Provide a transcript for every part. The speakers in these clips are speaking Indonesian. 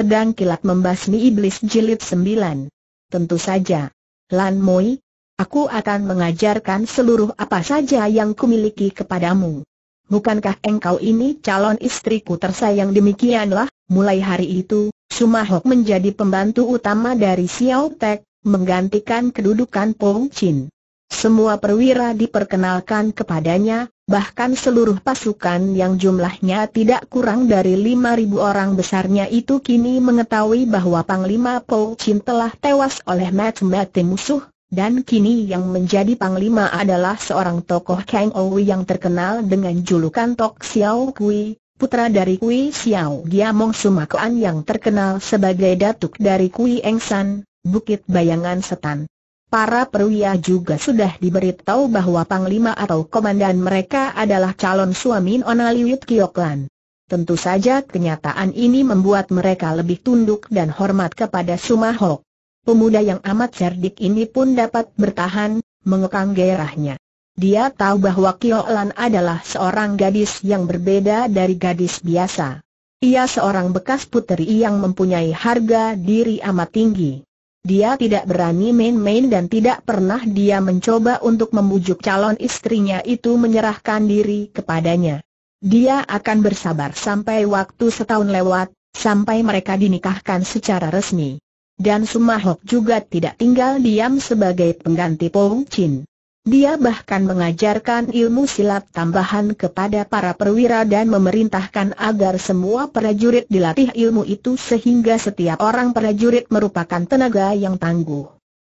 pedang kilat membasmi iblis jilid 9. Tentu saja. Lan Moi, aku akan mengajarkan seluruh apa saja yang kumiliki kepadamu. Bukankah engkau ini calon istriku tersayang demikianlah, mulai hari itu, Sumahok menjadi pembantu utama dari Xiao Tek, menggantikan kedudukan Pong Chin. Semua perwira diperkenalkan kepadanya, bahkan seluruh pasukan yang jumlahnya tidak kurang dari 5.000 orang besarnya itu kini mengetahui bahwa Panglima Po Chin telah tewas oleh mati-mati musuh, dan kini yang menjadi Panglima adalah seorang tokoh Kang Ou yang terkenal dengan julukan Tok Xiao Kui, putra dari Kui Xiao Giamong Sumakuan yang terkenal sebagai datuk dari Kui San, Bukit Bayangan Setan. Para perwira juga sudah diberitahu bahwa panglima atau komandan mereka adalah calon suami Nona Liwit Kioklan. Tentu saja kenyataan ini membuat mereka lebih tunduk dan hormat kepada Sumahok. Pemuda yang amat cerdik ini pun dapat bertahan, mengekang gairahnya. Dia tahu bahwa Kioklan adalah seorang gadis yang berbeda dari gadis biasa. Ia seorang bekas puteri yang mempunyai harga diri amat tinggi. Dia tidak berani main-main dan tidak pernah dia mencoba untuk membujuk calon istrinya itu menyerahkan diri kepadanya. Dia akan bersabar sampai waktu setahun lewat, sampai mereka dinikahkan secara resmi. Dan Sumahok juga tidak tinggal diam sebagai pengganti Pong Chin. Dia bahkan mengajarkan ilmu silat tambahan kepada para perwira dan memerintahkan agar semua prajurit dilatih ilmu itu sehingga setiap orang prajurit merupakan tenaga yang tangguh.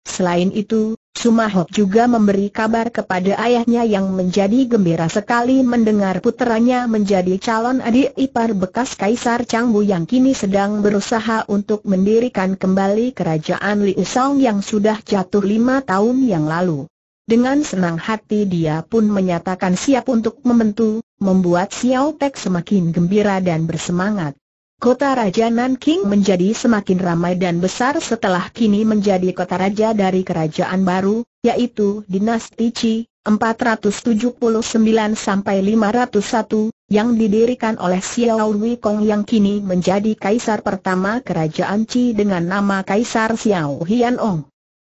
Selain itu, Sumahok juga memberi kabar kepada ayahnya yang menjadi gembira sekali mendengar putranya menjadi calon adik ipar bekas Kaisar Changbu yang kini sedang berusaha untuk mendirikan kembali kerajaan Liu Song yang sudah jatuh lima tahun yang lalu. Dengan senang hati dia pun menyatakan siap untuk membantu, membuat Xiao Pek semakin gembira dan bersemangat. Kota Raja Nanking menjadi semakin ramai dan besar setelah kini menjadi kota raja dari kerajaan baru, yaitu Dinasti Qi 479 501 yang didirikan oleh Xiao Kong yang kini menjadi kaisar pertama kerajaan Qi dengan nama Kaisar Xiao Hian Ong.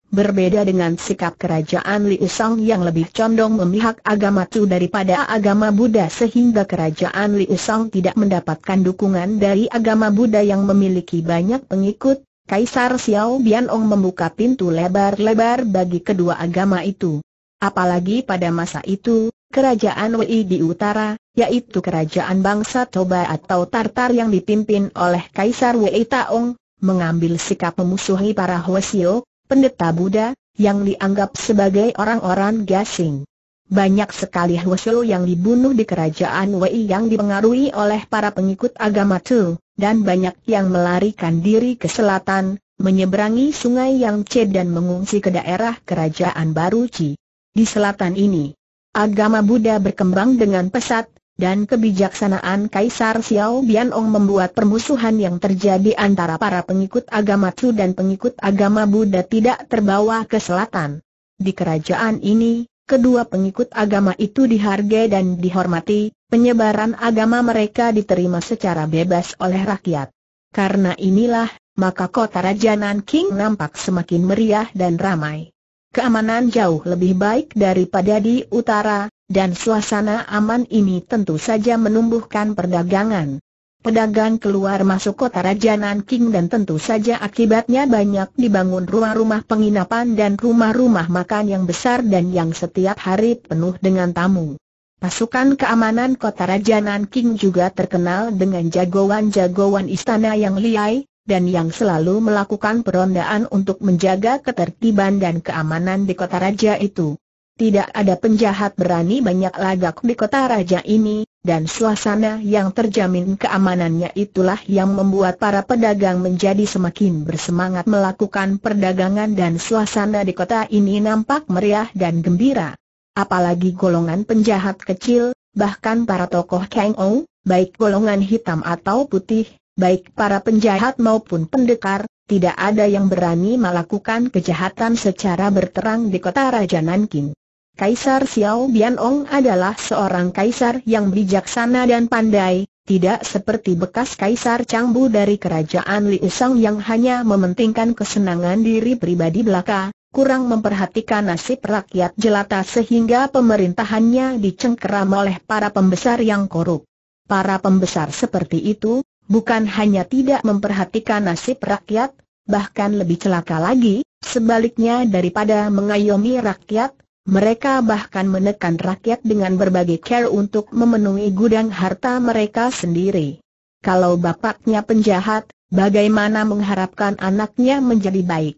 Berbeda dengan sikap kerajaan Liu yang lebih condong memihak agama Tu daripada agama Buddha sehingga kerajaan Liu tidak mendapatkan dukungan dari agama Buddha yang memiliki banyak pengikut, Kaisar Xiao Bianong membuka pintu lebar-lebar bagi kedua agama itu. Apalagi pada masa itu, kerajaan Wei di utara, yaitu kerajaan bangsa Toba atau Tartar yang dipimpin oleh Kaisar Wei Taong, mengambil sikap memusuhi para Hwasiok, pendeta Buddha, yang dianggap sebagai orang-orang gasing. Banyak sekali Huoshu yang dibunuh di kerajaan Wei yang dipengaruhi oleh para pengikut agama Tu, dan banyak yang melarikan diri ke selatan, menyeberangi sungai yang Che dan mengungsi ke daerah kerajaan Baru Ci. Di selatan ini, agama Buddha berkembang dengan pesat, dan kebijaksanaan Kaisar Xiao Bianong membuat permusuhan yang terjadi antara para pengikut agama Tzu dan pengikut agama Buddha tidak terbawa ke selatan. Di kerajaan ini, kedua pengikut agama itu dihargai dan dihormati, penyebaran agama mereka diterima secara bebas oleh rakyat. Karena inilah, maka kota Raja King nampak semakin meriah dan ramai. Keamanan jauh lebih baik daripada di utara, dan suasana aman ini tentu saja menumbuhkan perdagangan. Pedagang keluar masuk kota Raja Nanking dan tentu saja akibatnya banyak dibangun rumah-rumah penginapan dan rumah-rumah makan yang besar dan yang setiap hari penuh dengan tamu. Pasukan keamanan kota Raja Nanking juga terkenal dengan jagoan-jagoan istana yang liai, dan yang selalu melakukan perondaan untuk menjaga ketertiban dan keamanan di kota raja itu. Tidak ada penjahat berani banyak lagak di kota raja ini, dan suasana yang terjamin keamanannya itulah yang membuat para pedagang menjadi semakin bersemangat melakukan perdagangan dan suasana di kota ini nampak meriah dan gembira. Apalagi golongan penjahat kecil, bahkan para tokoh Kang Ou, baik golongan hitam atau putih, baik para penjahat maupun pendekar, tidak ada yang berani melakukan kejahatan secara berterang di kota Raja Nanking. Kaisar Xiao Bianong adalah seorang kaisar yang bijaksana dan pandai, tidak seperti bekas kaisar Changbu dari kerajaan Liusang yang hanya mementingkan kesenangan diri pribadi belaka, kurang memperhatikan nasib rakyat jelata sehingga pemerintahannya dicengkeram oleh para pembesar yang korup. Para pembesar seperti itu, bukan hanya tidak memperhatikan nasib rakyat, bahkan lebih celaka lagi, sebaliknya daripada mengayomi rakyat, mereka bahkan menekan rakyat dengan berbagai care untuk memenuhi gudang harta mereka sendiri. Kalau bapaknya penjahat, bagaimana mengharapkan anaknya menjadi baik?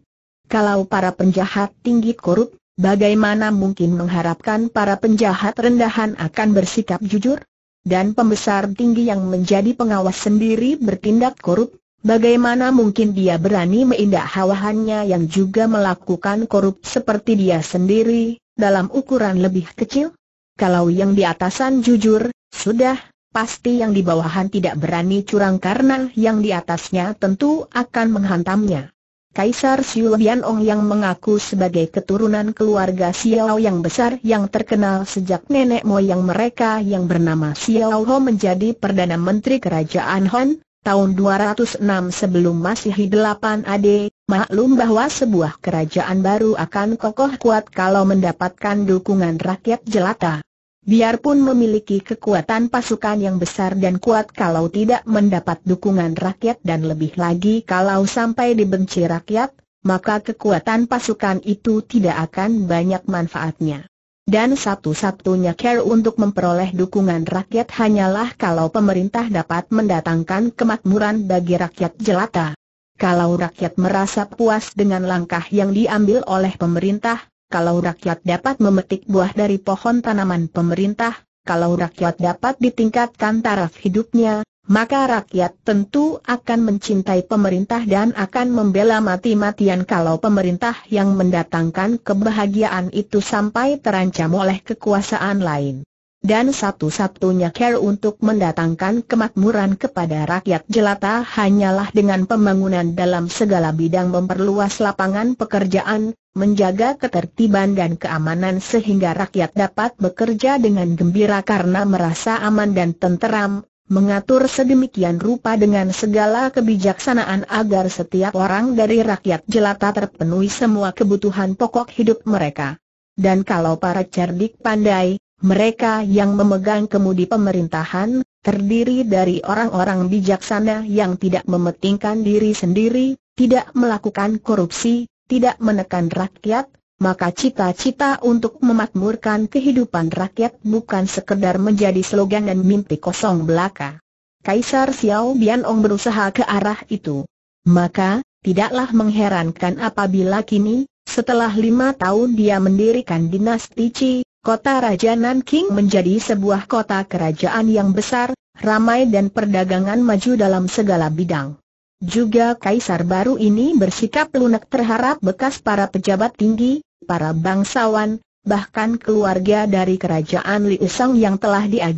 Kalau para penjahat tinggi korup, bagaimana mungkin mengharapkan para penjahat rendahan akan bersikap jujur? Dan pembesar tinggi yang menjadi pengawas sendiri bertindak korup, Bagaimana mungkin dia berani meindah hawahannya yang juga melakukan korup seperti dia sendiri? dalam ukuran lebih kecil? Kalau yang di atasan jujur, sudah, pasti yang di bawahan tidak berani curang karena yang di atasnya tentu akan menghantamnya. Kaisar Xiu Ong yang mengaku sebagai keturunan keluarga Xiao yang besar yang terkenal sejak nenek moyang mereka yang bernama Xiao Ho menjadi Perdana Menteri Kerajaan Han, tahun 206 sebelum Masehi 8 AD, maklum bahwa sebuah kerajaan baru akan kokoh kuat kalau mendapatkan dukungan rakyat jelata. Biarpun memiliki kekuatan pasukan yang besar dan kuat kalau tidak mendapat dukungan rakyat dan lebih lagi kalau sampai dibenci rakyat, maka kekuatan pasukan itu tidak akan banyak manfaatnya. Dan satu-satunya care untuk memperoleh dukungan rakyat hanyalah kalau pemerintah dapat mendatangkan kemakmuran bagi rakyat jelata. Kalau rakyat merasa puas dengan langkah yang diambil oleh pemerintah, kalau rakyat dapat memetik buah dari pohon tanaman pemerintah, kalau rakyat dapat ditingkatkan taraf hidupnya, maka rakyat tentu akan mencintai pemerintah dan akan membela mati-matian kalau pemerintah yang mendatangkan kebahagiaan itu sampai terancam oleh kekuasaan lain. Dan satu-satunya cara untuk mendatangkan kemakmuran kepada rakyat jelata hanyalah dengan pembangunan dalam segala bidang memperluas lapangan pekerjaan, menjaga ketertiban dan keamanan sehingga rakyat dapat bekerja dengan gembira karena merasa aman dan tenteram, mengatur sedemikian rupa dengan segala kebijaksanaan agar setiap orang dari rakyat jelata terpenuhi semua kebutuhan pokok hidup mereka. Dan kalau para cerdik pandai, mereka yang memegang kemudi pemerintahan, terdiri dari orang-orang bijaksana yang tidak mementingkan diri sendiri, tidak melakukan korupsi, tidak menekan rakyat, maka cita-cita untuk memakmurkan kehidupan rakyat bukan sekedar menjadi slogan dan mimpi kosong belaka. Kaisar Xiao Bianong berusaha ke arah itu. Maka, tidaklah mengherankan apabila kini, setelah lima tahun dia mendirikan dinasti Qi, kota Raja Nanking menjadi sebuah kota kerajaan yang besar, ramai dan perdagangan maju dalam segala bidang. Juga kaisar baru ini bersikap lunak terhadap bekas para pejabat tinggi, para bangsawan, bahkan keluarga dari kerajaan Liu Sang yang telah dia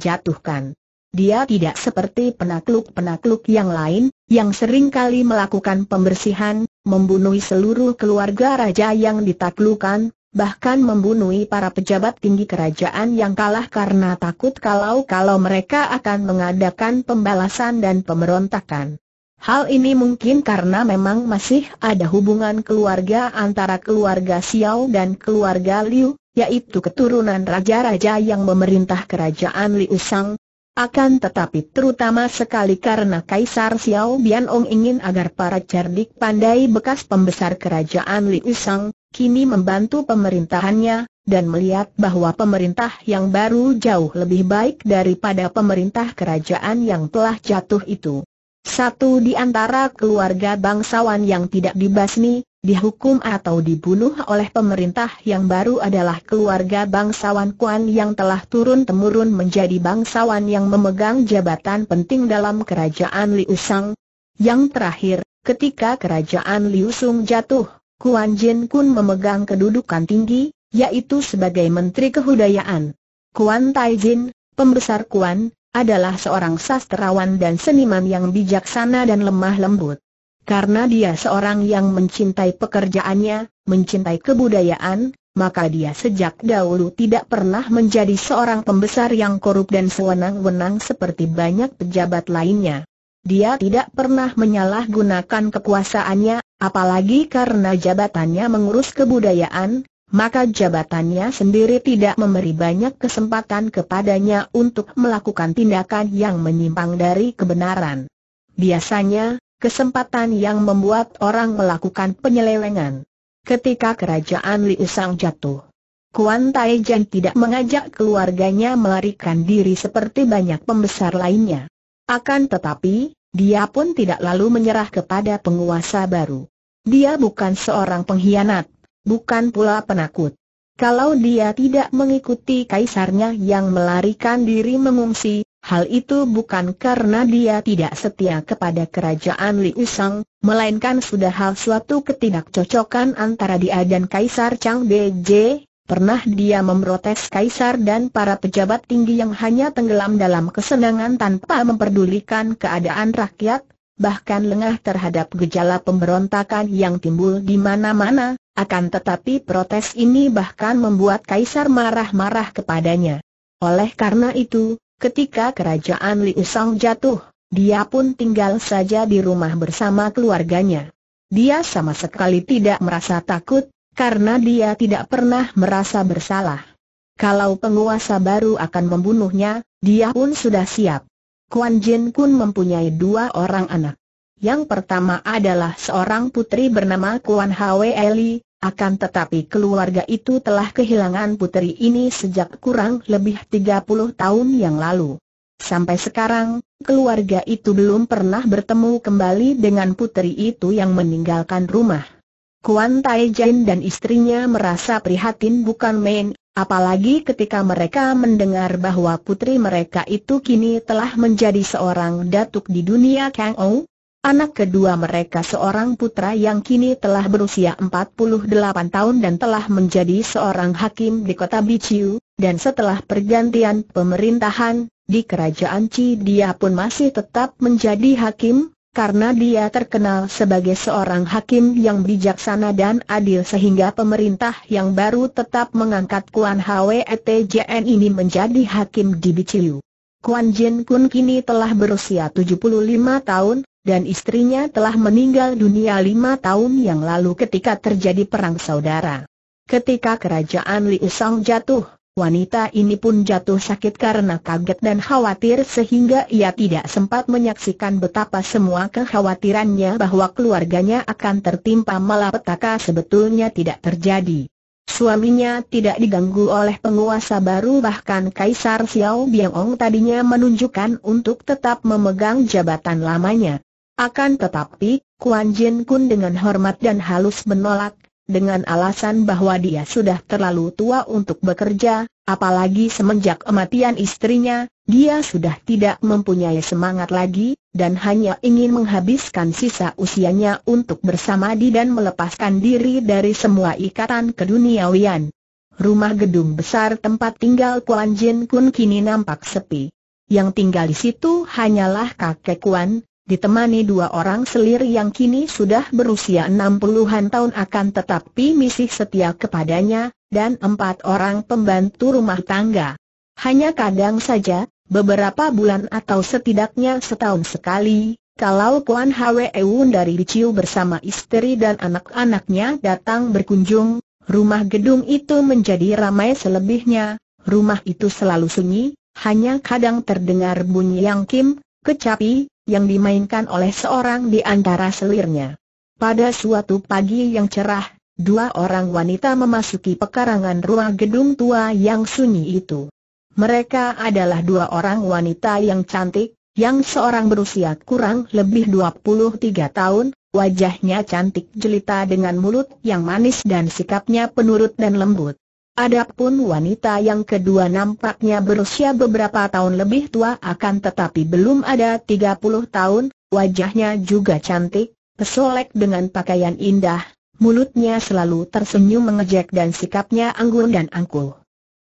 Dia tidak seperti penakluk-penakluk yang lain, yang sering kali melakukan pembersihan, membunuh seluruh keluarga raja yang ditaklukan, bahkan membunuh para pejabat tinggi kerajaan yang kalah karena takut kalau-kalau mereka akan mengadakan pembalasan dan pemberontakan. Hal ini mungkin karena memang masih ada hubungan keluarga antara keluarga Xiao dan keluarga Liu, yaitu keturunan raja-raja yang memerintah kerajaan Liu Sang, akan tetapi terutama sekali karena Kaisar Xiao Bianong ingin agar para cerdik pandai bekas pembesar kerajaan Liu Sang, kini membantu pemerintahannya, dan melihat bahwa pemerintah yang baru jauh lebih baik daripada pemerintah kerajaan yang telah jatuh itu. Satu di antara keluarga bangsawan yang tidak dibasmi, dihukum atau dibunuh oleh pemerintah yang baru adalah keluarga bangsawan Kuan yang telah turun-temurun menjadi bangsawan yang memegang jabatan penting dalam kerajaan Liu Shang. Yang terakhir, ketika kerajaan Liu Sung jatuh, Kuan Jin Kun memegang kedudukan tinggi, yaitu sebagai Menteri Kehudayaan. Kuan Tai Jin, pembesar Kuan, adalah seorang sastrawan dan seniman yang bijaksana dan lemah lembut. Karena dia seorang yang mencintai pekerjaannya, mencintai kebudayaan, maka dia sejak dahulu tidak pernah menjadi seorang pembesar yang korup dan sewenang-wenang seperti banyak pejabat lainnya. Dia tidak pernah menyalahgunakan kekuasaannya, apalagi karena jabatannya mengurus kebudayaan, maka jabatannya sendiri tidak memberi banyak kesempatan kepadanya untuk melakukan tindakan yang menyimpang dari kebenaran. Biasanya, kesempatan yang membuat orang melakukan penyelewengan. Ketika kerajaan Liu jatuh, Kuan Tai tidak mengajak keluarganya melarikan diri seperti banyak pembesar lainnya. Akan tetapi, dia pun tidak lalu menyerah kepada penguasa baru. Dia bukan seorang pengkhianat bukan pula penakut. Kalau dia tidak mengikuti kaisarnya yang melarikan diri mengungsi, hal itu bukan karena dia tidak setia kepada kerajaan Li Usang, melainkan sudah hal suatu ketidakcocokan antara dia dan kaisar Chang BJ. Pernah dia memprotes kaisar dan para pejabat tinggi yang hanya tenggelam dalam kesenangan tanpa memperdulikan keadaan rakyat, bahkan lengah terhadap gejala pemberontakan yang timbul di mana-mana, akan tetapi protes ini bahkan membuat Kaisar marah-marah kepadanya. Oleh karena itu, ketika kerajaan Liu Song jatuh, dia pun tinggal saja di rumah bersama keluarganya. Dia sama sekali tidak merasa takut, karena dia tidak pernah merasa bersalah. Kalau penguasa baru akan membunuhnya, dia pun sudah siap. Kuan Jin Kun mempunyai dua orang anak. Yang pertama adalah seorang putri bernama Kuan Hwe Eli, akan tetapi keluarga itu telah kehilangan putri ini sejak kurang lebih 30 tahun yang lalu. Sampai sekarang, keluarga itu belum pernah bertemu kembali dengan putri itu yang meninggalkan rumah. Kuan Tai Jin dan istrinya merasa prihatin bukan main, apalagi ketika mereka mendengar bahwa putri mereka itu kini telah menjadi seorang datuk di dunia Kang Ou, Anak kedua mereka seorang putra yang kini telah berusia 48 tahun dan telah menjadi seorang hakim di kota Biciu, dan setelah pergantian pemerintahan, di kerajaan Ci dia pun masih tetap menjadi hakim, karena dia terkenal sebagai seorang hakim yang bijaksana dan adil sehingga pemerintah yang baru tetap mengangkat Kuan Hwetjn ini menjadi hakim di Biciu. Kuan Jin Kun kini telah berusia 75 tahun, dan istrinya telah meninggal dunia lima tahun yang lalu ketika terjadi perang saudara. Ketika kerajaan Liu Song jatuh, wanita ini pun jatuh sakit karena kaget dan khawatir sehingga ia tidak sempat menyaksikan betapa semua kekhawatirannya bahwa keluarganya akan tertimpa malapetaka sebetulnya tidak terjadi. Suaminya tidak diganggu oleh penguasa baru bahkan Kaisar Xiao Biangong tadinya menunjukkan untuk tetap memegang jabatan lamanya. Akan tetapi, Kuan Jin Kun dengan hormat dan halus menolak, dengan alasan bahwa dia sudah terlalu tua untuk bekerja, apalagi semenjak kematian istrinya, dia sudah tidak mempunyai semangat lagi, dan hanya ingin menghabiskan sisa usianya untuk bersamadi dan melepaskan diri dari semua ikatan keduniawian. Rumah gedung besar tempat tinggal Kuan Jin Kun kini nampak sepi. Yang tinggal di situ hanyalah kakek Kuan, ditemani dua orang selir yang kini sudah berusia 60-an tahun akan tetapi misih setia kepadanya, dan empat orang pembantu rumah tangga. Hanya kadang saja, beberapa bulan atau setidaknya setahun sekali, kalau Kuan Hwe Eun dari Ricciu bersama istri dan anak-anaknya datang berkunjung, rumah gedung itu menjadi ramai selebihnya, rumah itu selalu sunyi, hanya kadang terdengar bunyi yang kim, kecapi, yang dimainkan oleh seorang di antara selirnya. Pada suatu pagi yang cerah, dua orang wanita memasuki pekarangan ruang gedung tua yang sunyi itu. Mereka adalah dua orang wanita yang cantik, yang seorang berusia kurang lebih 23 tahun, wajahnya cantik jelita dengan mulut yang manis dan sikapnya penurut dan lembut. Adapun wanita yang kedua nampaknya berusia beberapa tahun lebih tua akan tetapi belum ada 30 tahun, wajahnya juga cantik, pesolek dengan pakaian indah, mulutnya selalu tersenyum mengejek dan sikapnya anggun dan angkuh.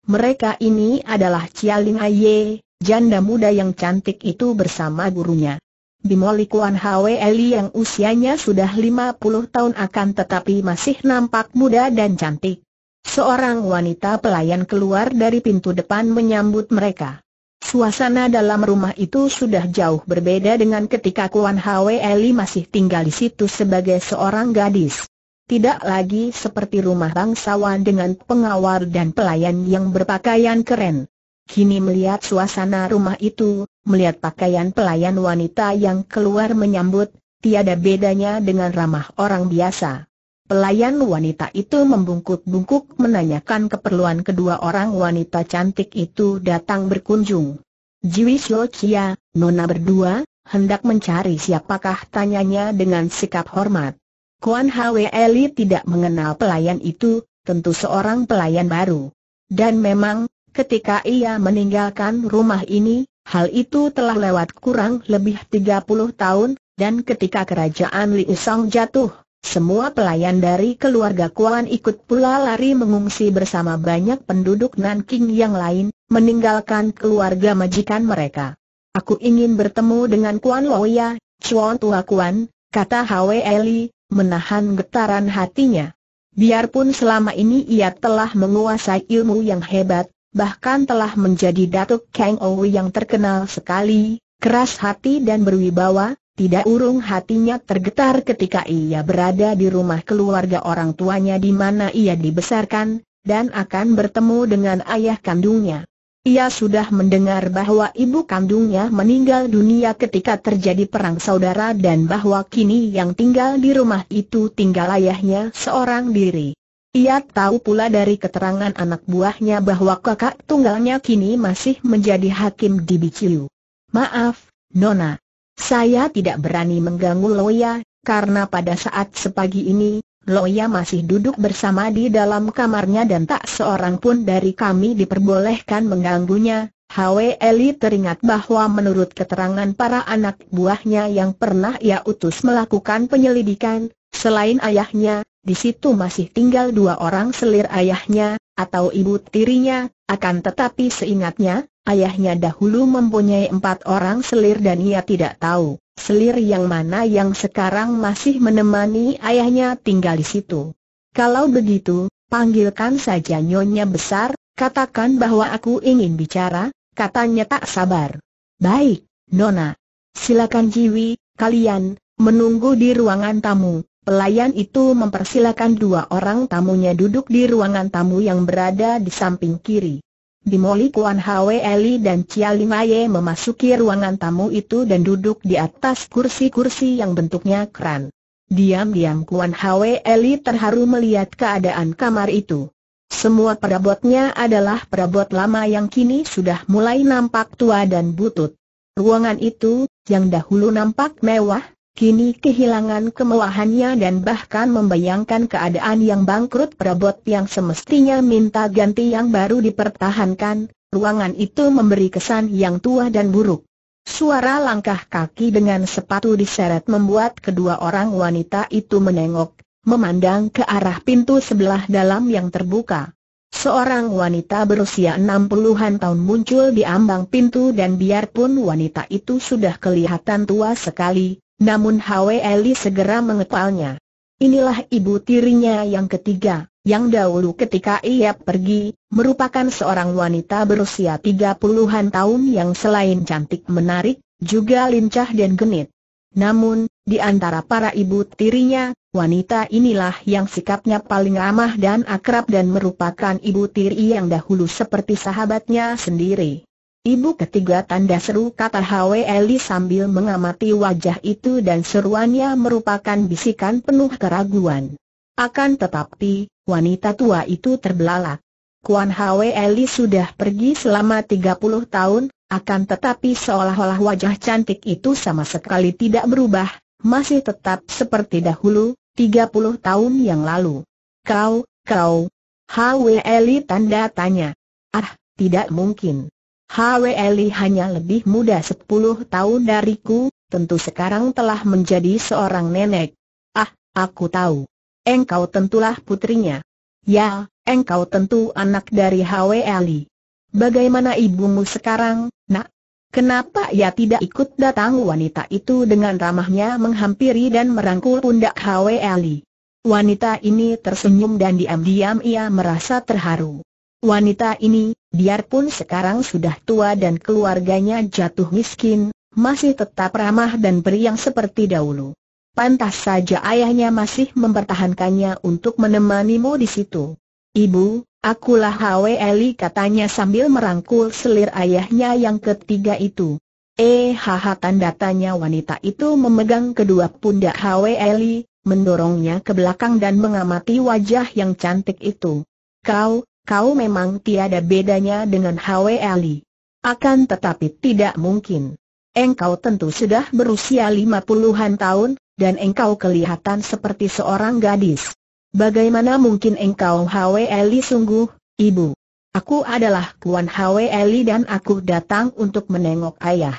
Mereka ini adalah Cialing Aye, janda muda yang cantik itu bersama gurunya. Bimoli Kuan Hwe Eli yang usianya sudah 50 tahun akan tetapi masih nampak muda dan cantik. Seorang wanita pelayan keluar dari pintu depan menyambut mereka. Suasana dalam rumah itu sudah jauh berbeda dengan ketika Kuan Hwe Eli masih tinggal di situ sebagai seorang gadis. Tidak lagi seperti rumah bangsawan dengan pengawal dan pelayan yang berpakaian keren. Kini melihat suasana rumah itu, melihat pakaian pelayan wanita yang keluar menyambut, tiada bedanya dengan ramah orang biasa. Pelayan wanita itu membungkuk-bungkuk menanyakan keperluan kedua orang wanita cantik itu datang berkunjung. Jiwi Chia, Nona berdua, hendak mencari siapakah tanyanya dengan sikap hormat. Kuan Hwe Eli tidak mengenal pelayan itu, tentu seorang pelayan baru. Dan memang, ketika ia meninggalkan rumah ini, hal itu telah lewat kurang lebih 30 tahun, dan ketika kerajaan Liu Song jatuh, semua pelayan dari keluarga Kuan ikut pula lari mengungsi bersama banyak penduduk Nanking yang lain, meninggalkan keluarga majikan mereka. Aku ingin bertemu dengan Kuan Loya, Chuan Tua Kuan, kata Hwe Eli, menahan getaran hatinya. Biarpun selama ini ia telah menguasai ilmu yang hebat, bahkan telah menjadi datuk Kang Ou yang terkenal sekali, keras hati dan berwibawa, tidak urung hatinya tergetar ketika ia berada di rumah keluarga orang tuanya di mana ia dibesarkan, dan akan bertemu dengan ayah kandungnya. Ia sudah mendengar bahwa ibu kandungnya meninggal dunia ketika terjadi perang saudara dan bahwa kini yang tinggal di rumah itu tinggal ayahnya seorang diri. Ia tahu pula dari keterangan anak buahnya bahwa kakak tunggalnya kini masih menjadi hakim di Biciu. Maaf, Nona. Saya tidak berani mengganggu Loya, karena pada saat sepagi ini, Loya masih duduk bersama di dalam kamarnya dan tak seorang pun dari kami diperbolehkan mengganggunya. Hwe Eli teringat bahwa menurut keterangan para anak buahnya yang pernah ia utus melakukan penyelidikan, selain ayahnya, di situ masih tinggal dua orang selir ayahnya, atau ibu tirinya, akan tetapi seingatnya, ayahnya dahulu mempunyai empat orang selir dan ia tidak tahu, selir yang mana yang sekarang masih menemani ayahnya tinggal di situ. Kalau begitu, panggilkan saja nyonya besar, katakan bahwa aku ingin bicara, katanya tak sabar. Baik, Nona. Silakan Jiwi, kalian, menunggu di ruangan tamu, Pelayan itu mempersilakan dua orang tamunya duduk di ruangan tamu yang berada di samping kiri. Moli Kuan Hwe Eli dan Chia Limaye memasuki ruangan tamu itu dan duduk di atas kursi-kursi yang bentuknya keran. Diam-diam Kuan Hwe Eli terharu melihat keadaan kamar itu. Semua perabotnya adalah perabot lama yang kini sudah mulai nampak tua dan butut. Ruangan itu, yang dahulu nampak mewah, Kini kehilangan kemewahannya dan bahkan membayangkan keadaan yang bangkrut perabot yang semestinya minta ganti yang baru dipertahankan, ruangan itu memberi kesan yang tua dan buruk. Suara langkah kaki dengan sepatu diseret membuat kedua orang wanita itu menengok, memandang ke arah pintu sebelah dalam yang terbuka. Seorang wanita berusia 60-an tahun muncul di ambang pintu dan biarpun wanita itu sudah kelihatan tua sekali, namun Hwe Eli segera mengepalnya. Inilah ibu tirinya yang ketiga, yang dahulu ketika ia pergi, merupakan seorang wanita berusia 30-an tahun yang selain cantik menarik, juga lincah dan genit. Namun, di antara para ibu tirinya, wanita inilah yang sikapnya paling ramah dan akrab dan merupakan ibu tiri yang dahulu seperti sahabatnya sendiri. Ibu ketiga tanda seru kata Hwe Eli sambil mengamati wajah itu dan seruannya merupakan bisikan penuh keraguan. Akan tetapi, wanita tua itu terbelalak. Kuan Hwe Eli sudah pergi selama 30 tahun, akan tetapi seolah-olah wajah cantik itu sama sekali tidak berubah, masih tetap seperti dahulu, 30 tahun yang lalu. Kau, kau, Hwe Eli tanda tanya. Ah, tidak mungkin. Hweli hanya lebih muda 10 tahun dariku, tentu sekarang telah menjadi seorang nenek. Ah, aku tahu. Engkau tentulah putrinya. Ya, engkau tentu anak dari Hweli. Bagaimana ibumu sekarang, nak? Kenapa ia tidak ikut datang wanita itu dengan ramahnya menghampiri dan merangkul pundak Hweli? Wanita ini tersenyum dan diam-diam ia merasa terharu. Wanita ini, biarpun sekarang sudah tua dan keluarganya jatuh miskin, masih tetap ramah dan periang seperti dahulu. Pantas saja ayahnya masih mempertahankannya untuk menemanimu di situ. Ibu, akulah Hwe Eli katanya sambil merangkul selir ayahnya yang ketiga itu. Eh haha tanda tanya wanita itu memegang kedua pundak Hwe Eli, mendorongnya ke belakang dan mengamati wajah yang cantik itu. Kau, kau memang tiada bedanya dengan Hwe Ali. Akan tetapi tidak mungkin. Engkau tentu sudah berusia lima puluhan tahun, dan engkau kelihatan seperti seorang gadis. Bagaimana mungkin engkau Hwe Ali sungguh, ibu? Aku adalah Kuan Hwe Ali dan aku datang untuk menengok ayah.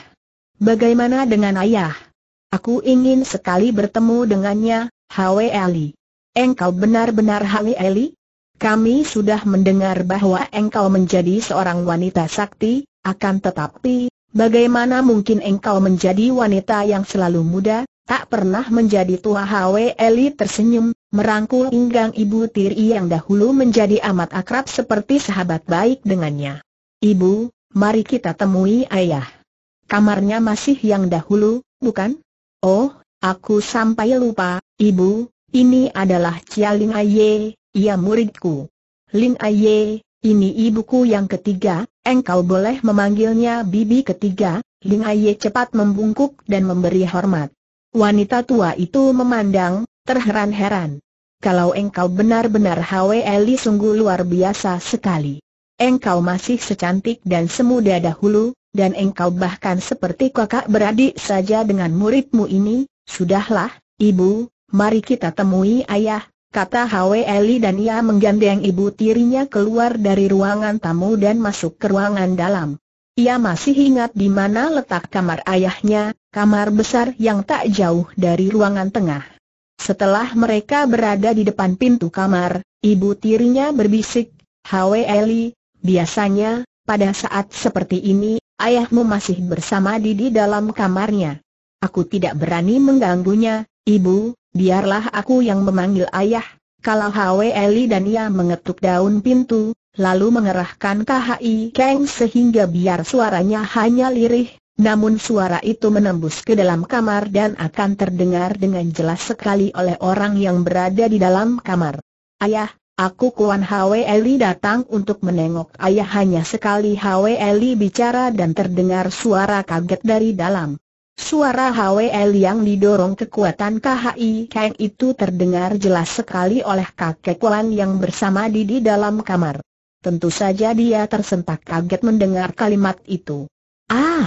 Bagaimana dengan ayah? Aku ingin sekali bertemu dengannya, Hwe Ali. Engkau benar-benar Hwe Ali? Kami sudah mendengar bahwa engkau menjadi seorang wanita sakti, akan tetapi, bagaimana mungkin engkau menjadi wanita yang selalu muda, tak pernah menjadi tua Hwe Eli tersenyum, merangkul pinggang ibu tiri yang dahulu menjadi amat akrab seperti sahabat baik dengannya. Ibu, mari kita temui ayah. Kamarnya masih yang dahulu, bukan? Oh, aku sampai lupa, ibu, ini adalah Cialing Aye, ia muridku. Ling Aye, ini ibuku yang ketiga, engkau boleh memanggilnya bibi ketiga, Ling Aye cepat membungkuk dan memberi hormat. Wanita tua itu memandang, terheran-heran. Kalau engkau benar-benar Eli sungguh luar biasa sekali. Engkau masih secantik dan semuda dahulu, dan engkau bahkan seperti kakak beradik saja dengan muridmu ini, sudahlah, ibu, mari kita temui ayah, kata Hwe Eli dan ia menggandeng ibu tirinya keluar dari ruangan tamu dan masuk ke ruangan dalam. Ia masih ingat di mana letak kamar ayahnya, kamar besar yang tak jauh dari ruangan tengah. Setelah mereka berada di depan pintu kamar, ibu tirinya berbisik, Hwe Eli, biasanya, pada saat seperti ini, ayahmu masih bersama Didi dalam kamarnya. Aku tidak berani mengganggunya, Ibu, biarlah aku yang memanggil ayah. Kalau Hwe Eli dan ia mengetuk daun pintu, lalu mengerahkan KHI Kang sehingga biar suaranya hanya lirih, namun suara itu menembus ke dalam kamar dan akan terdengar dengan jelas sekali oleh orang yang berada di dalam kamar. Ayah, Aku Kuan Hwe Eli datang untuk menengok ayah hanya sekali Hwe Eli bicara dan terdengar suara kaget dari dalam. Suara HWL yang didorong kekuatan KHI Kang itu terdengar jelas sekali oleh kakek Wan yang bersama Didi dalam kamar. Tentu saja dia tersentak kaget mendengar kalimat itu. Ah!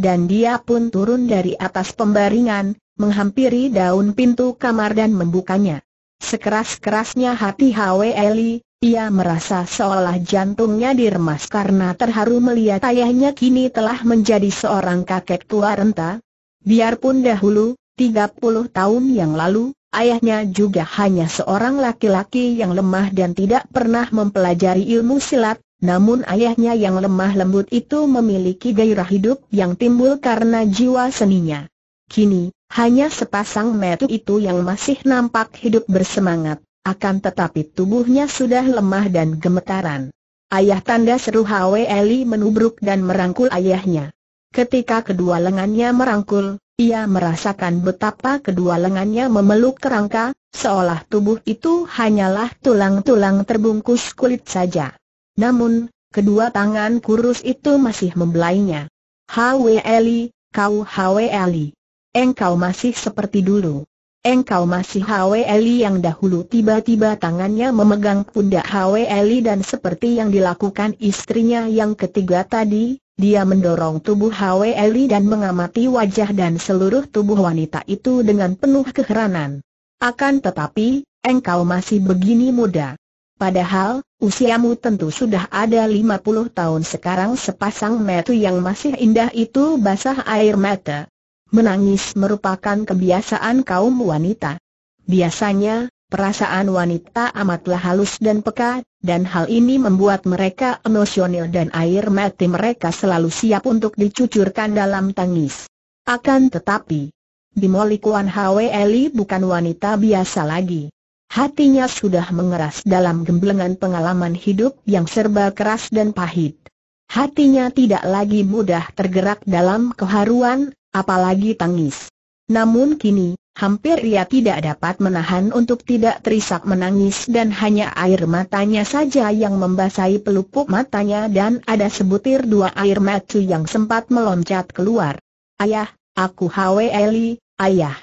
Dan dia pun turun dari atas pembaringan, menghampiri daun pintu kamar dan membukanya. Sekeras-kerasnya hati HWL, ia merasa seolah jantungnya diremas karena terharu melihat ayahnya kini telah menjadi seorang kakek tua renta. Biarpun dahulu, 30 tahun yang lalu, ayahnya juga hanya seorang laki-laki yang lemah dan tidak pernah mempelajari ilmu silat, namun ayahnya yang lemah lembut itu memiliki gairah hidup yang timbul karena jiwa seninya. Kini, hanya sepasang metu itu yang masih nampak hidup bersemangat. Akan tetapi tubuhnya sudah lemah dan gemetaran. Ayah tanda seru Hwe Eli menubruk dan merangkul ayahnya. Ketika kedua lengannya merangkul, ia merasakan betapa kedua lengannya memeluk kerangka, seolah tubuh itu hanyalah tulang-tulang terbungkus kulit saja. Namun, kedua tangan kurus itu masih membelainya. Hwe Eli, kau Hwe Eli. Engkau masih seperti dulu. Engkau masih Hwe Eli yang dahulu tiba-tiba tangannya memegang pundak Hwe Eli dan seperti yang dilakukan istrinya yang ketiga tadi, dia mendorong tubuh Hwe Eli dan mengamati wajah dan seluruh tubuh wanita itu dengan penuh keheranan. Akan tetapi, engkau masih begini muda. Padahal, usiamu tentu sudah ada 50 tahun sekarang sepasang metu yang masih indah itu basah air mata. Menangis merupakan kebiasaan kaum wanita. Biasanya, perasaan wanita amatlah halus dan peka, dan hal ini membuat mereka emosional dan air mati mereka selalu siap untuk dicucurkan dalam tangis. Akan tetapi, Bimoli Kuan Hwe Eli bukan wanita biasa lagi. Hatinya sudah mengeras dalam gemblengan pengalaman hidup yang serba keras dan pahit. Hatinya tidak lagi mudah tergerak dalam keharuan, apalagi tangis. Namun kini, hampir ia tidak dapat menahan untuk tidak terisak menangis dan hanya air matanya saja yang membasahi pelupuk matanya dan ada sebutir dua air mata yang sempat meloncat keluar. Ayah, aku Hwe Eli, ayah.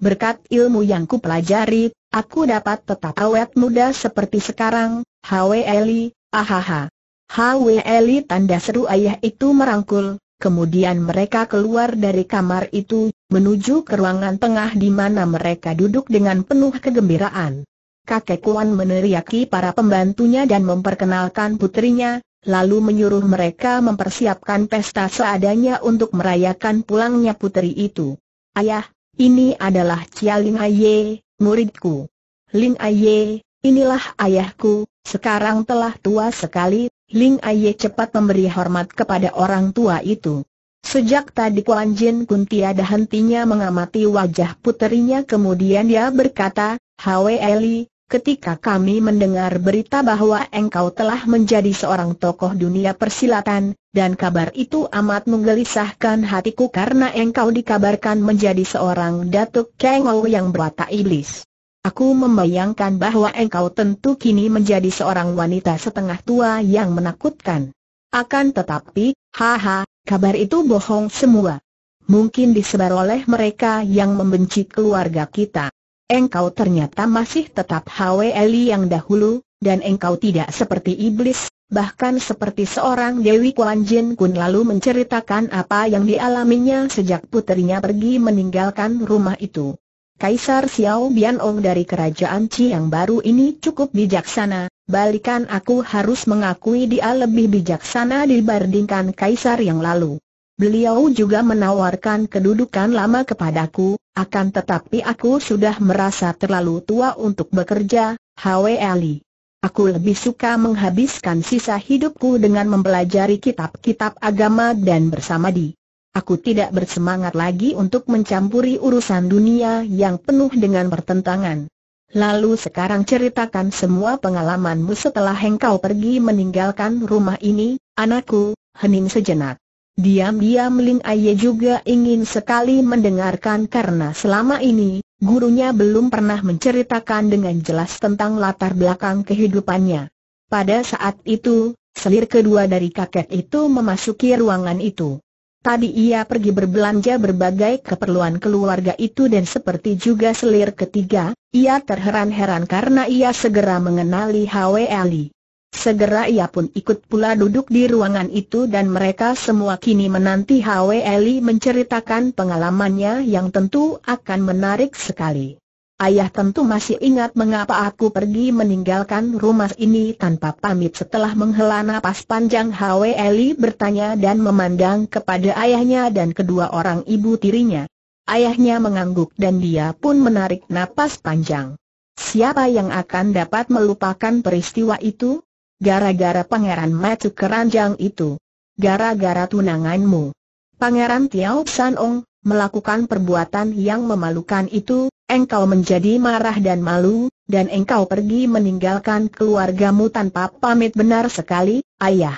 Berkat ilmu yang kupelajari, aku dapat tetap awet muda seperti sekarang, Hwe Eli, ahaha. Hwe Eli tanda seru ayah itu merangkul, Kemudian mereka keluar dari kamar itu, menuju ke ruangan tengah di mana mereka duduk dengan penuh kegembiraan. Kakek Kuan meneriaki para pembantunya dan memperkenalkan putrinya, lalu menyuruh mereka mempersiapkan pesta seadanya untuk merayakan pulangnya putri itu. Ayah, ini adalah Cia Ling Aye, muridku. Ling Aye, inilah ayahku, sekarang telah tua sekali, Ling Aye cepat memberi hormat kepada orang tua itu. Sejak tadi Kuan Jin Kun tiada hentinya mengamati wajah puterinya kemudian dia berkata, Hwe Eli, ketika kami mendengar berita bahwa engkau telah menjadi seorang tokoh dunia persilatan, dan kabar itu amat menggelisahkan hatiku karena engkau dikabarkan menjadi seorang Datuk Kengau yang berwatak iblis. Aku membayangkan bahwa engkau tentu kini menjadi seorang wanita setengah tua yang menakutkan. Akan tetapi, haha, kabar itu bohong semua. Mungkin disebar oleh mereka yang membenci keluarga kita. Engkau ternyata masih tetap Hweli yang dahulu, dan engkau tidak seperti iblis, bahkan seperti seorang Dewi Kuan Jin Kun lalu menceritakan apa yang dialaminya sejak putrinya pergi meninggalkan rumah itu. Kaisar Xiao Bianong dari kerajaan Qi yang baru ini cukup bijaksana, balikan aku harus mengakui dia lebih bijaksana dibandingkan Kaisar yang lalu. Beliau juga menawarkan kedudukan lama kepadaku, akan tetapi aku sudah merasa terlalu tua untuk bekerja, Hwe Ali. Aku lebih suka menghabiskan sisa hidupku dengan mempelajari kitab-kitab agama dan bersama di Aku tidak bersemangat lagi untuk mencampuri urusan dunia yang penuh dengan pertentangan. Lalu sekarang ceritakan semua pengalamanmu setelah engkau pergi meninggalkan rumah ini, anakku, hening sejenak. Diam-diam Ling Aye juga ingin sekali mendengarkan karena selama ini, gurunya belum pernah menceritakan dengan jelas tentang latar belakang kehidupannya. Pada saat itu, selir kedua dari kakek itu memasuki ruangan itu. Tadi ia pergi berbelanja berbagai keperluan keluarga itu dan seperti juga selir ketiga, ia terheran-heran karena ia segera mengenali Hwe Ali. Segera ia pun ikut pula duduk di ruangan itu dan mereka semua kini menanti Hwe Ali menceritakan pengalamannya yang tentu akan menarik sekali. Ayah tentu masih ingat mengapa aku pergi meninggalkan rumah ini tanpa pamit setelah menghela napas panjang Hwe Eli bertanya dan memandang kepada ayahnya dan kedua orang ibu tirinya. Ayahnya mengangguk dan dia pun menarik napas panjang. Siapa yang akan dapat melupakan peristiwa itu? Gara-gara pangeran matu keranjang itu. Gara-gara tunanganmu. Pangeran Tiao Sanong melakukan perbuatan yang memalukan itu engkau menjadi marah dan malu, dan engkau pergi meninggalkan keluargamu tanpa pamit benar sekali, ayah.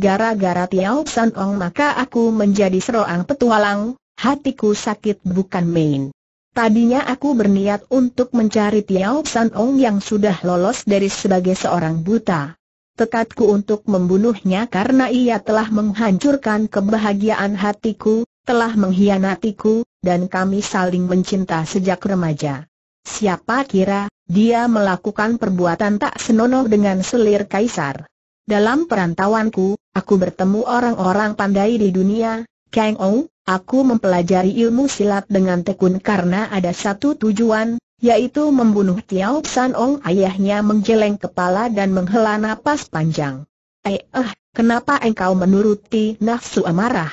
Gara-gara Tiao San Ong maka aku menjadi seroang petualang, hatiku sakit bukan main. Tadinya aku berniat untuk mencari Tiao San Ong yang sudah lolos dari sebagai seorang buta. Tekadku untuk membunuhnya karena ia telah menghancurkan kebahagiaan hatiku, telah mengkhianatiku, dan kami saling mencinta sejak remaja. Siapa kira, dia melakukan perbuatan tak senonoh dengan selir kaisar. Dalam perantauanku, aku bertemu orang-orang pandai di dunia, Kang Ou, aku mempelajari ilmu silat dengan tekun karena ada satu tujuan, yaitu membunuh Tiao San Ong ayahnya menggeleng kepala dan menghela napas panjang. Eh, eh, kenapa engkau menuruti nafsu amarah?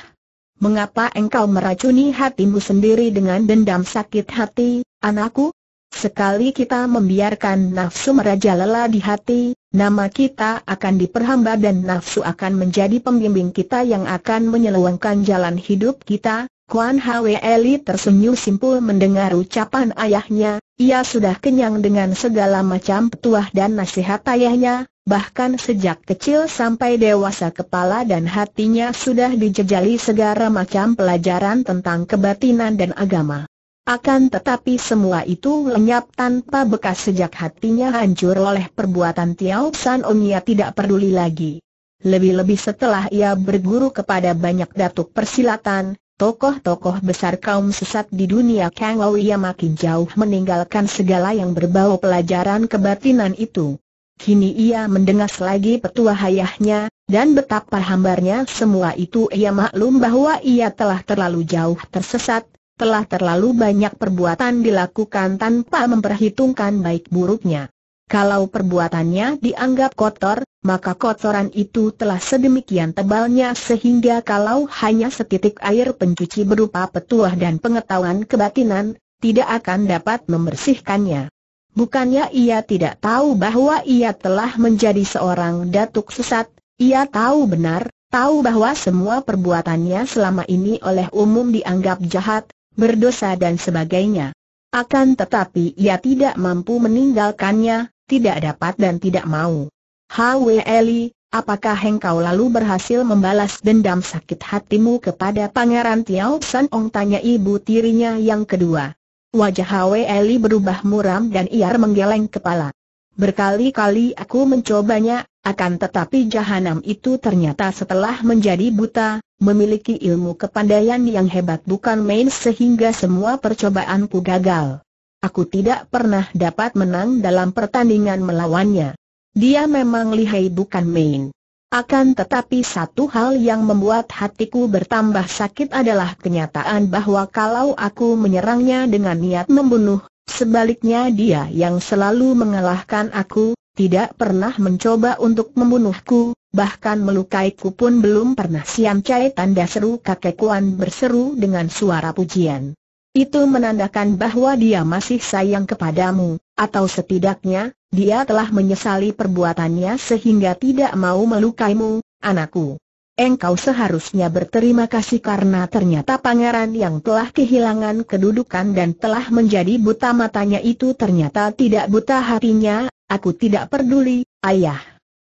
mengapa engkau meracuni hatimu sendiri dengan dendam sakit hati, anakku? Sekali kita membiarkan nafsu merajalela di hati, nama kita akan diperhamba dan nafsu akan menjadi pembimbing kita yang akan menyelewengkan jalan hidup kita, Kuan Hwe Eli tersenyum simpul mendengar ucapan ayahnya, ia sudah kenyang dengan segala macam petuah dan nasihat ayahnya, bahkan sejak kecil sampai dewasa kepala dan hatinya sudah dijejali segala macam pelajaran tentang kebatinan dan agama. Akan tetapi semua itu lenyap tanpa bekas sejak hatinya hancur oleh perbuatan Tiao San Ongya tidak peduli lagi. Lebih-lebih setelah ia berguru kepada banyak datuk persilatan, Tokoh-tokoh besar kaum sesat di dunia Kang Ouya makin jauh meninggalkan segala yang berbau pelajaran kebatinan itu. Kini ia mendengas lagi petua ayahnya, dan betapa hambarnya semua itu ia maklum bahwa ia telah terlalu jauh tersesat, telah terlalu banyak perbuatan dilakukan tanpa memperhitungkan baik buruknya. Kalau perbuatannya dianggap kotor, maka kotoran itu telah sedemikian tebalnya sehingga kalau hanya setitik air pencuci berupa petuah dan pengetahuan kebatinan, tidak akan dapat membersihkannya. Bukannya ia tidak tahu bahwa ia telah menjadi seorang datuk sesat, ia tahu benar, tahu bahwa semua perbuatannya selama ini oleh umum dianggap jahat, berdosa dan sebagainya. Akan tetapi ia tidak mampu meninggalkannya, tidak dapat dan tidak mau. Hwe Eli, apakah engkau lalu berhasil membalas dendam sakit hatimu kepada Pangeran Tiao San Ong tanya ibu tirinya yang kedua. Wajah Hwe Eli berubah muram dan ia menggeleng kepala. Berkali-kali aku mencobanya, akan tetapi jahanam itu ternyata setelah menjadi buta, memiliki ilmu kepandaian yang hebat bukan main sehingga semua percobaanku gagal. Aku tidak pernah dapat menang dalam pertandingan melawannya. Dia memang lihai bukan main. Akan tetapi satu hal yang membuat hatiku bertambah sakit adalah kenyataan bahwa kalau aku menyerangnya dengan niat membunuh, sebaliknya dia yang selalu mengalahkan aku, tidak pernah mencoba untuk membunuhku, bahkan melukaiku pun belum pernah siam cai tanda seru kakek berseru dengan suara pujian. Itu menandakan bahwa dia masih sayang kepadamu, atau setidaknya, dia telah menyesali perbuatannya sehingga tidak mau melukaimu, anakku. Engkau seharusnya berterima kasih karena ternyata pangeran yang telah kehilangan kedudukan dan telah menjadi buta matanya itu ternyata tidak buta hatinya, aku tidak peduli, ayah.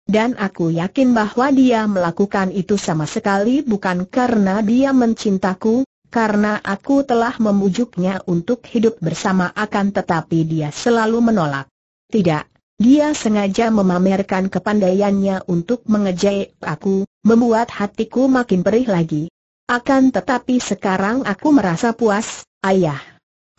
Dan aku yakin bahwa dia melakukan itu sama sekali bukan karena dia mencintaku, karena aku telah memujuknya untuk hidup bersama akan tetapi dia selalu menolak. Tidak, dia sengaja memamerkan kepandaiannya untuk mengejek aku, membuat hatiku makin perih lagi. Akan tetapi sekarang aku merasa puas, ayah.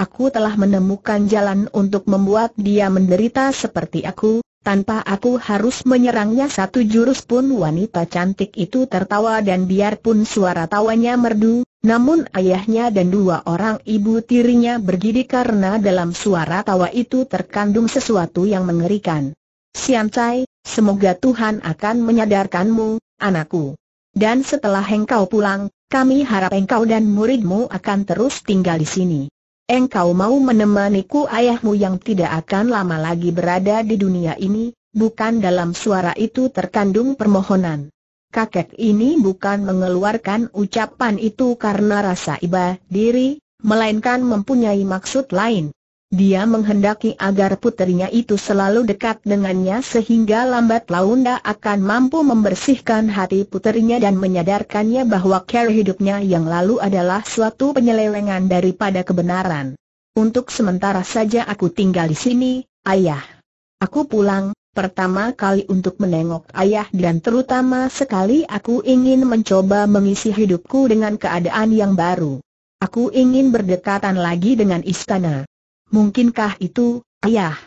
Aku telah menemukan jalan untuk membuat dia menderita seperti aku, tanpa aku harus menyerangnya satu jurus pun wanita cantik itu tertawa dan biarpun suara tawanya merdu, namun ayahnya dan dua orang ibu tirinya bergidi karena dalam suara tawa itu terkandung sesuatu yang mengerikan. Sian Cai, semoga Tuhan akan menyadarkanmu, anakku. Dan setelah engkau pulang, kami harap engkau dan muridmu akan terus tinggal di sini engkau mau menemaniku ayahmu yang tidak akan lama lagi berada di dunia ini, bukan dalam suara itu terkandung permohonan. Kakek ini bukan mengeluarkan ucapan itu karena rasa iba diri, melainkan mempunyai maksud lain. Dia menghendaki agar putrinya itu selalu dekat dengannya sehingga lambat laun launda akan mampu membersihkan hati putrinya dan menyadarkannya bahwa care hidupnya yang lalu adalah suatu penyelewengan daripada kebenaran. Untuk sementara saja aku tinggal di sini, ayah. Aku pulang, pertama kali untuk menengok ayah dan terutama sekali aku ingin mencoba mengisi hidupku dengan keadaan yang baru. Aku ingin berdekatan lagi dengan istana. Mungkinkah itu, ayah?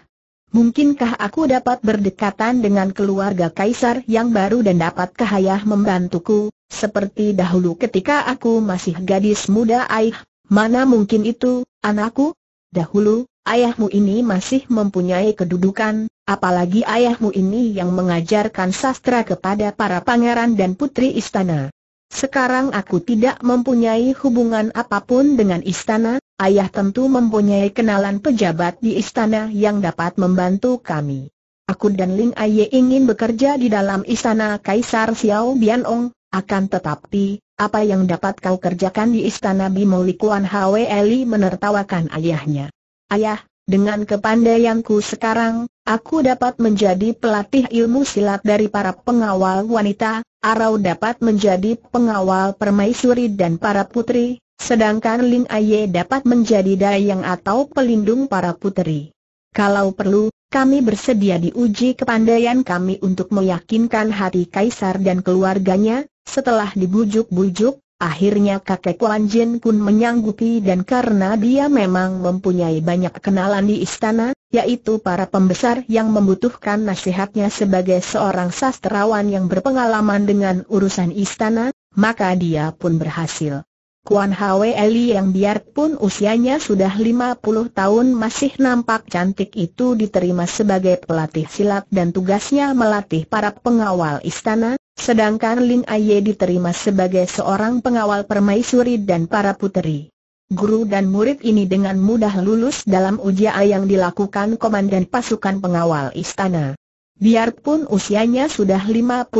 Mungkinkah aku dapat berdekatan dengan keluarga kaisar yang baru dan dapatkah ayah membantuku, seperti dahulu ketika aku masih gadis muda ayah? Mana mungkin itu, anakku? Dahulu, ayahmu ini masih mempunyai kedudukan, apalagi ayahmu ini yang mengajarkan sastra kepada para pangeran dan putri istana. Sekarang aku tidak mempunyai hubungan apapun dengan istana, Ayah tentu mempunyai kenalan pejabat di istana yang dapat membantu kami. Aku dan Ling Aye ingin bekerja di dalam istana Kaisar Xiao Bianong, akan tetapi, apa yang dapat kau kerjakan di istana Bimolikuan Hwe Eli menertawakan ayahnya. Ayah, dengan kepandaianku sekarang, aku dapat menjadi pelatih ilmu silat dari para pengawal wanita, Arau dapat menjadi pengawal permaisuri dan para putri, Sedangkan Ling Aye dapat menjadi dayang atau pelindung para puteri. Kalau perlu, kami bersedia diuji kepandaian kami untuk meyakinkan hati kaisar dan keluarganya, setelah dibujuk-bujuk, akhirnya kakek Wan Jin pun menyanggupi dan karena dia memang mempunyai banyak kenalan di istana, yaitu para pembesar yang membutuhkan nasihatnya sebagai seorang sastrawan yang berpengalaman dengan urusan istana, maka dia pun berhasil. Kuan Hwe Eli yang biarpun usianya sudah 50 tahun masih nampak cantik itu diterima sebagai pelatih silat dan tugasnya melatih para pengawal istana, sedangkan Ling Aye diterima sebagai seorang pengawal permaisuri dan para puteri. Guru dan murid ini dengan mudah lulus dalam ujian yang dilakukan komandan pasukan pengawal istana. Biarpun usianya sudah 59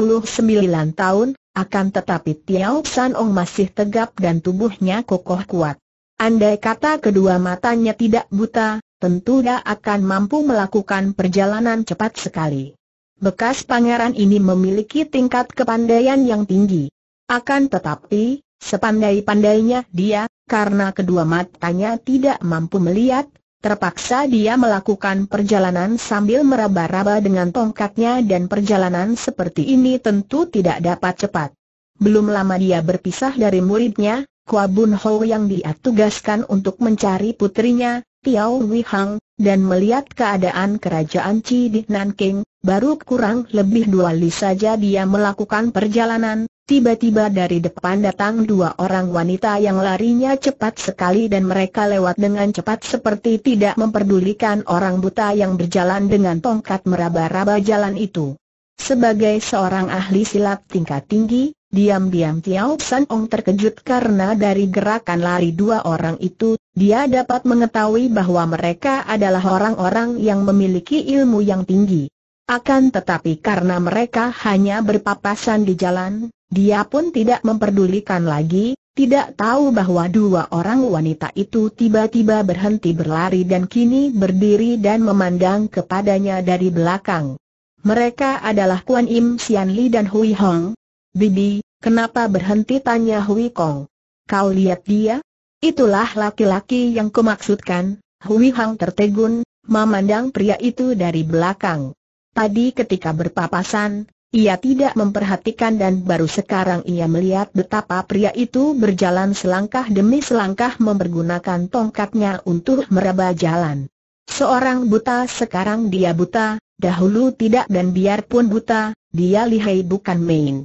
tahun, akan tetapi Tiao San Ong masih tegap dan tubuhnya kokoh kuat. Andai kata kedua matanya tidak buta, tentu dia akan mampu melakukan perjalanan cepat sekali. Bekas pangeran ini memiliki tingkat kepandaian yang tinggi. Akan tetapi, sepandai-pandainya dia, karena kedua matanya tidak mampu melihat, Terpaksa dia melakukan perjalanan sambil meraba-raba dengan tongkatnya dan perjalanan seperti ini tentu tidak dapat cepat. Belum lama dia berpisah dari muridnya, Kua Bun Ho yang dia tugaskan untuk mencari putrinya, Tiao Wei Hang, dan melihat keadaan kerajaan Ci di Nanking, baru kurang lebih dua li saja dia melakukan perjalanan, Tiba-tiba dari depan datang dua orang wanita yang larinya cepat sekali dan mereka lewat dengan cepat seperti tidak memperdulikan orang buta yang berjalan dengan tongkat meraba-raba jalan itu. Sebagai seorang ahli silat tingkat tinggi, diam-diam Tiao San Ong terkejut karena dari gerakan lari dua orang itu, dia dapat mengetahui bahwa mereka adalah orang-orang yang memiliki ilmu yang tinggi. Akan tetapi karena mereka hanya berpapasan di jalan, dia pun tidak memperdulikan lagi, tidak tahu bahwa dua orang wanita itu tiba-tiba berhenti berlari dan kini berdiri dan memandang kepadanya dari belakang. Mereka adalah Kuan Im Sian Li dan Hui Hong. Bibi, kenapa berhenti tanya Hui Kong? Kau lihat dia? Itulah laki-laki yang kumaksudkan. Hui Hong tertegun, memandang pria itu dari belakang. Tadi ketika berpapasan, ia tidak memperhatikan dan baru sekarang ia melihat betapa pria itu berjalan selangkah demi selangkah mempergunakan tongkatnya untuk meraba jalan. Seorang buta sekarang dia buta, dahulu tidak dan biarpun buta, dia lihai bukan main.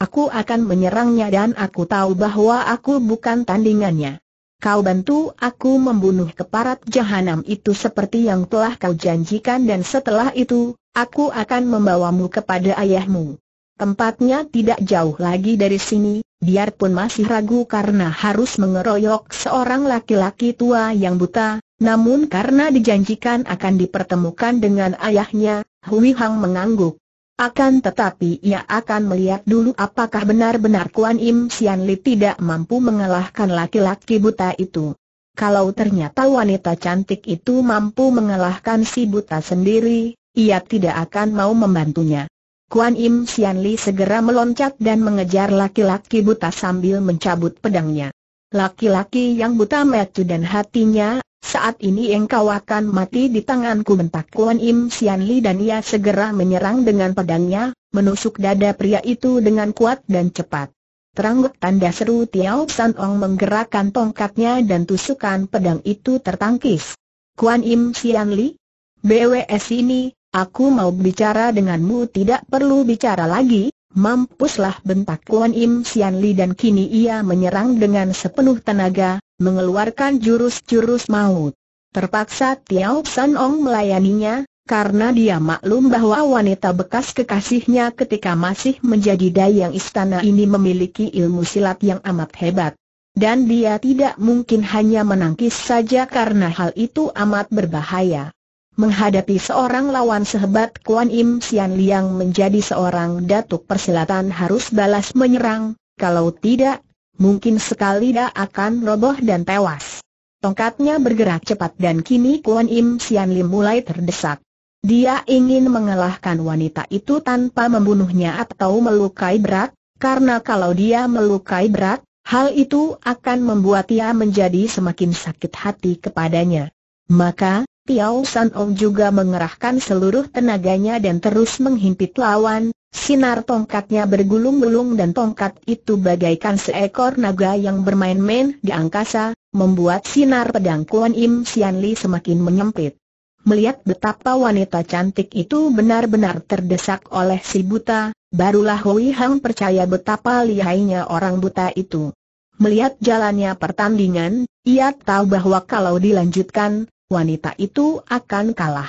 Aku akan menyerangnya dan aku tahu bahwa aku bukan tandingannya. Kau bantu aku membunuh keparat jahanam itu seperti yang telah kau janjikan dan setelah itu, aku akan membawamu kepada ayahmu. Tempatnya tidak jauh lagi dari sini, biarpun masih ragu karena harus mengeroyok seorang laki-laki tua yang buta, namun karena dijanjikan akan dipertemukan dengan ayahnya, Hui Hang mengangguk. Akan tetapi ia akan melihat dulu apakah benar-benar Kuan Im Sian Li tidak mampu mengalahkan laki-laki buta itu. Kalau ternyata wanita cantik itu mampu mengalahkan si buta sendiri, ia tidak akan mau membantunya. Kuan Im Sian Li segera meloncat dan mengejar laki-laki buta sambil mencabut pedangnya. Laki-laki yang buta metu dan hatinya saat ini engkau akan mati di tanganku bentak Kuan Im Sian Li dan ia segera menyerang dengan pedangnya, menusuk dada pria itu dengan kuat dan cepat. Terangguk tanda seru Tiao San Ong menggerakkan tongkatnya dan tusukan pedang itu tertangkis. Kuan Im Sian Li, BWS ini, aku mau bicara denganmu tidak perlu bicara lagi, mampuslah bentak Kuan Im Sian Li dan kini ia menyerang dengan sepenuh tenaga, mengeluarkan jurus-jurus maut. Terpaksa Tiao San Ong melayaninya, karena dia maklum bahwa wanita bekas kekasihnya ketika masih menjadi dayang istana ini memiliki ilmu silat yang amat hebat. Dan dia tidak mungkin hanya menangkis saja karena hal itu amat berbahaya. Menghadapi seorang lawan sehebat Kuan Im Sian Liang menjadi seorang datuk persilatan harus balas menyerang, kalau tidak mungkin sekali dia akan roboh dan tewas. Tongkatnya bergerak cepat dan kini Kuan Im Sian Lim mulai terdesak. Dia ingin mengalahkan wanita itu tanpa membunuhnya atau melukai berat, karena kalau dia melukai berat, hal itu akan membuat dia menjadi semakin sakit hati kepadanya. Maka, Tiao San Ong juga mengerahkan seluruh tenaganya dan terus menghimpit lawan, Sinar tongkatnya bergulung-gulung dan tongkat itu bagaikan seekor naga yang bermain-main di angkasa, membuat sinar pedang Kuan Im Sian Li semakin menyempit. Melihat betapa wanita cantik itu benar-benar terdesak oleh si buta, barulah Hui Hang percaya betapa lihainya orang buta itu. Melihat jalannya pertandingan, ia tahu bahwa kalau dilanjutkan, wanita itu akan kalah.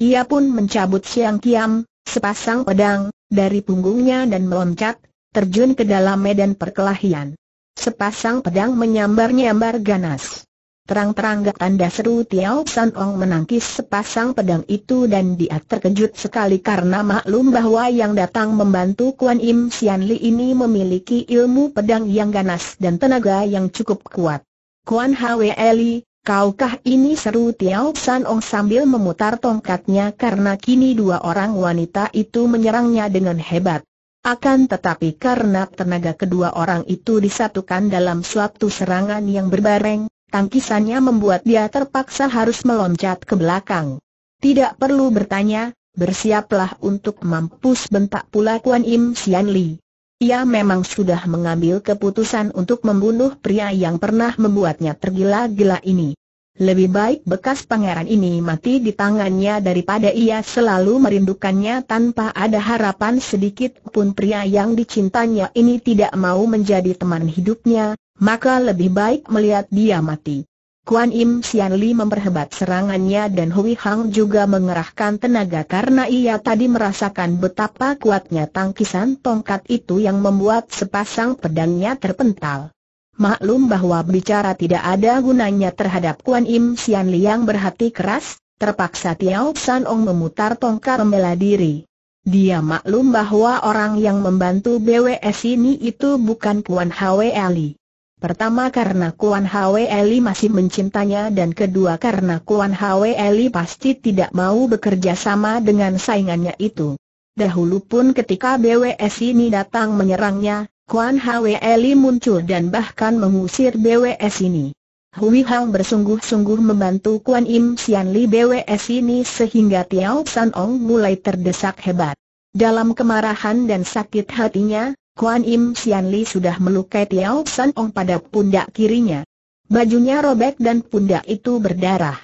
Ia pun mencabut siang kiam, Sepasang pedang, dari punggungnya dan meloncat, terjun ke dalam medan perkelahian. Sepasang pedang menyambar-nyambar ganas. Terang-terang gak tanda seru Tiao San Ong menangkis sepasang pedang itu dan dia terkejut sekali karena maklum bahwa yang datang membantu Kuan Im Sian Li ini memiliki ilmu pedang yang ganas dan tenaga yang cukup kuat. Kuan Hwe Li, Kaukah ini seru Tiao San Ong oh sambil memutar tongkatnya karena kini dua orang wanita itu menyerangnya dengan hebat. Akan tetapi karena tenaga kedua orang itu disatukan dalam suatu serangan yang berbareng, tangkisannya membuat dia terpaksa harus meloncat ke belakang. Tidak perlu bertanya, bersiaplah untuk mampus bentak pula Kuan Im Sian Li. Ia memang sudah mengambil keputusan untuk membunuh pria yang pernah membuatnya tergila-gila ini. Lebih baik bekas pangeran ini mati di tangannya daripada ia selalu merindukannya tanpa ada harapan sedikit pun pria yang dicintanya ini tidak mau menjadi teman hidupnya, maka lebih baik melihat dia mati. Kuan Im Sian Li memperhebat serangannya dan Hui Hang juga mengerahkan tenaga karena ia tadi merasakan betapa kuatnya tangkisan tongkat itu yang membuat sepasang pedangnya terpental. Maklum bahwa bicara tidak ada gunanya terhadap Kuan Im Sian Li yang berhati keras, terpaksa Tiao San Ong memutar tongkat membela diri. Dia maklum bahwa orang yang membantu BWS ini itu bukan Kuan Hwe Ali. Pertama karena Kuan Hwe Eli masih mencintanya dan kedua karena Kuan Hwe Eli pasti tidak mau bekerja sama dengan saingannya itu. Dahulu pun ketika BWS ini datang menyerangnya, Kuan Hwe Eli muncul dan bahkan mengusir BWS ini. Hui Hang bersungguh-sungguh membantu Kuan Im Sian Li BWS ini sehingga Tiao San Ong mulai terdesak hebat. Dalam kemarahan dan sakit hatinya, Kuan Im Sian Li sudah melukai Tiao San Ong pada pundak kirinya. Bajunya robek dan pundak itu berdarah.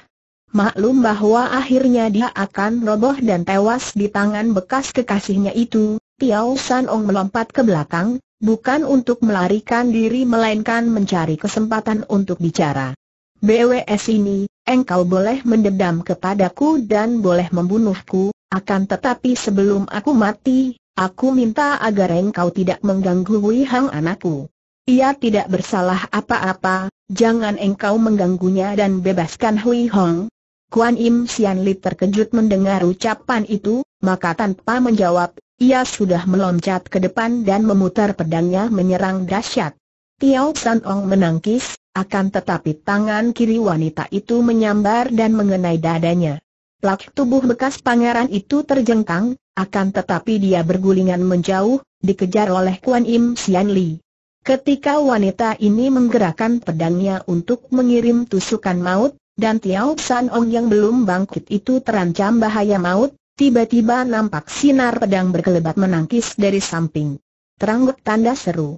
Maklum bahwa akhirnya dia akan roboh dan tewas di tangan bekas kekasihnya itu, Tiao San Ong melompat ke belakang, bukan untuk melarikan diri melainkan mencari kesempatan untuk bicara. BWS ini, engkau boleh mendendam kepadaku dan boleh membunuhku, akan tetapi sebelum aku mati, Aku minta agar engkau tidak mengganggu Wei Hang anakku. Ia tidak bersalah apa-apa, jangan engkau mengganggunya dan bebaskan Hui Hong. Kuan Im Sian Li terkejut mendengar ucapan itu, maka tanpa menjawab, ia sudah meloncat ke depan dan memutar pedangnya menyerang dahsyat. Tiao San Ong menangkis, akan tetapi tangan kiri wanita itu menyambar dan mengenai dadanya. Plak tubuh bekas pangeran itu terjengkang, akan tetapi dia bergulingan menjauh, dikejar oleh Kuan Im Sian Li. Ketika wanita ini menggerakkan pedangnya untuk mengirim tusukan maut, dan Tiao San Ong yang belum bangkit itu terancam bahaya maut, tiba-tiba nampak sinar pedang berkelebat menangkis dari samping. Terangguk tanda seru.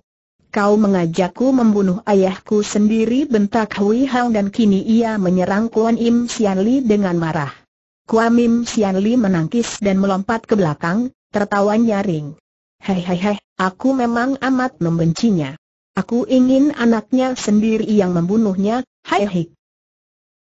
Kau mengajakku membunuh ayahku sendiri bentak Hui Hao dan kini ia menyerang Kuan Im Sian Li dengan marah. Kuamim Sianli menangkis dan melompat ke belakang, tertawa nyaring. Hei hei hei, aku memang amat membencinya. Aku ingin anaknya sendiri yang membunuhnya, Hei hei.